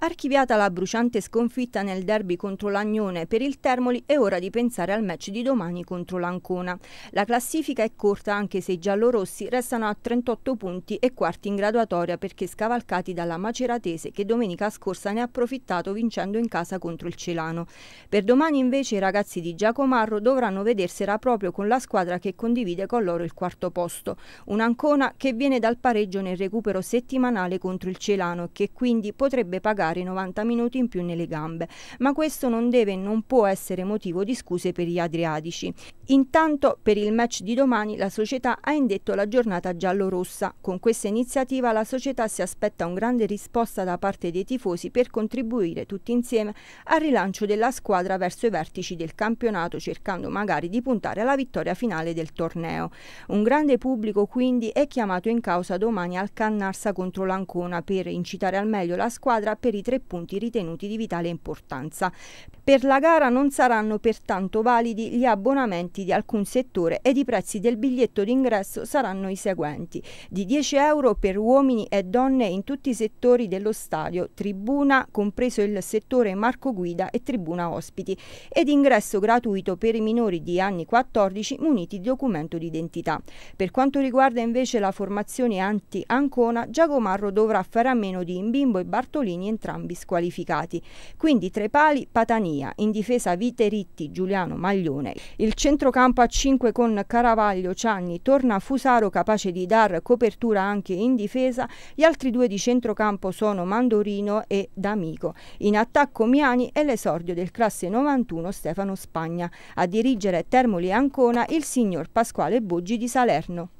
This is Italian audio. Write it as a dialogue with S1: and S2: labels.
S1: Archiviata la bruciante sconfitta nel derby contro l'Agnone per il Termoli, è ora di pensare al match di domani contro l'Ancona. La classifica è corta anche se i giallorossi restano a 38 punti e quarti in graduatoria perché scavalcati dalla Maceratese che domenica scorsa ne ha approfittato vincendo in casa contro il Celano. Per domani invece i ragazzi di Giacomarro dovranno vedersela proprio con la squadra che condivide con loro il quarto posto. Un'Ancona che viene dal pareggio nel recupero settimanale contro il Celano e che quindi potrebbe pagare giocare 90 minuti in più nelle gambe, ma questo non deve e non può essere motivo di scuse per gli adriatici. Intanto per il match di domani la società ha indetto la giornata giallo-rossa. Con questa iniziativa la società si aspetta un grande risposta da parte dei tifosi per contribuire tutti insieme al rilancio della squadra verso i vertici del campionato cercando magari di puntare alla vittoria finale del torneo. Un grande pubblico quindi è chiamato in causa domani al Cannarsa contro l'Ancona per incitare al meglio la squadra per di tre punti ritenuti di vitale importanza. Per la gara non saranno pertanto validi gli abbonamenti di alcun settore ed i prezzi del biglietto d'ingresso saranno i seguenti. Di 10 euro per uomini e donne in tutti i settori dello stadio, tribuna compreso il settore Marco Guida e tribuna ospiti ed ingresso gratuito per i minori di anni 14 muniti di documento d'identità. Per quanto riguarda invece la formazione anti-Ancona, Giacomarro dovrà fare a meno di Imbimbo e Bartolini entrambi entrambi squalificati. Quindi tre pali Patania, in difesa Viteritti, Giuliano Maglione. Il centrocampo a 5 con Caravaglio, Cianni, torna Fusaro capace di dar copertura anche in difesa. Gli altri due di centrocampo sono Mandorino e D'Amico. In attacco Miani è l'esordio del classe 91 Stefano Spagna. A dirigere Termoli e Ancona il signor Pasquale Boggi di Salerno.